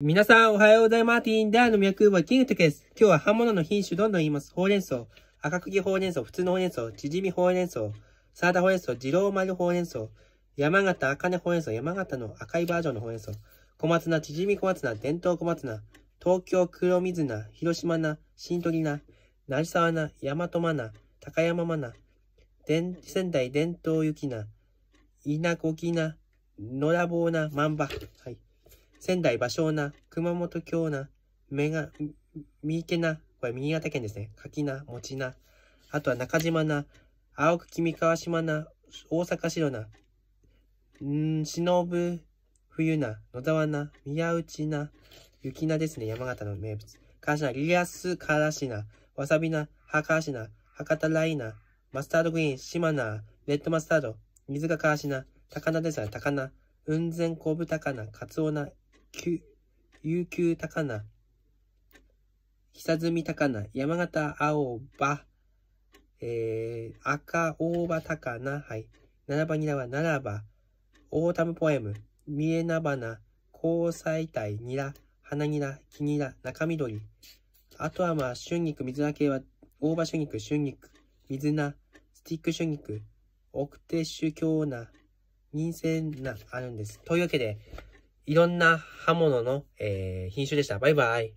皆さん、おはようございます。ティンダーの脈はキングトケです。今日は刃物の品種どんどん言います。ほうれん草、赤くぎほうれん草、普通のほうれん草、ちじみほうれん草、サラダほうれん草、二郎丸ほうれん草、山形赤根ほうれん草、山形の赤いバージョンのほうれん草、小松菜、ちじみ小松菜、伝統小松菜、東京黒水菜、広島菜、新鳥菜、成沢菜、大和菜、高山菜、仙台伝統雪菜、稲子木菜、野良棒菜、万場。はい。仙台、芭蕉な、熊本京な、目が、三池な、これ新潟県ですね。柿な、餅な、あとは中島な、青く君川島な、大阪白な、んー、忍冬な、野沢な、宮内な、雪菜ですね、山形の名物。かしな、リアスカラシナ、わさびな、はかしな、博多ライナ、マスタードグリーン、シマナ、レッドマスタード、水がかわし高菜ですら高菜、雲仙昆布高菜、カツオな、悠久高菜、久住高菜、山形青葉、えー、赤大葉高菜、はい。七葉にらは七葉、オータムポエム、三重菜花、交際体、ニラ、花ニラ、木ニラ、中緑。あとはまあ、春菊、水菜系は、大葉春菊、春菊、水菜、スティック春菊、オクテッシュ京菜、人参菜あるんです。というわけで、いろんな刃物の、えー、品種でした。バイバイ。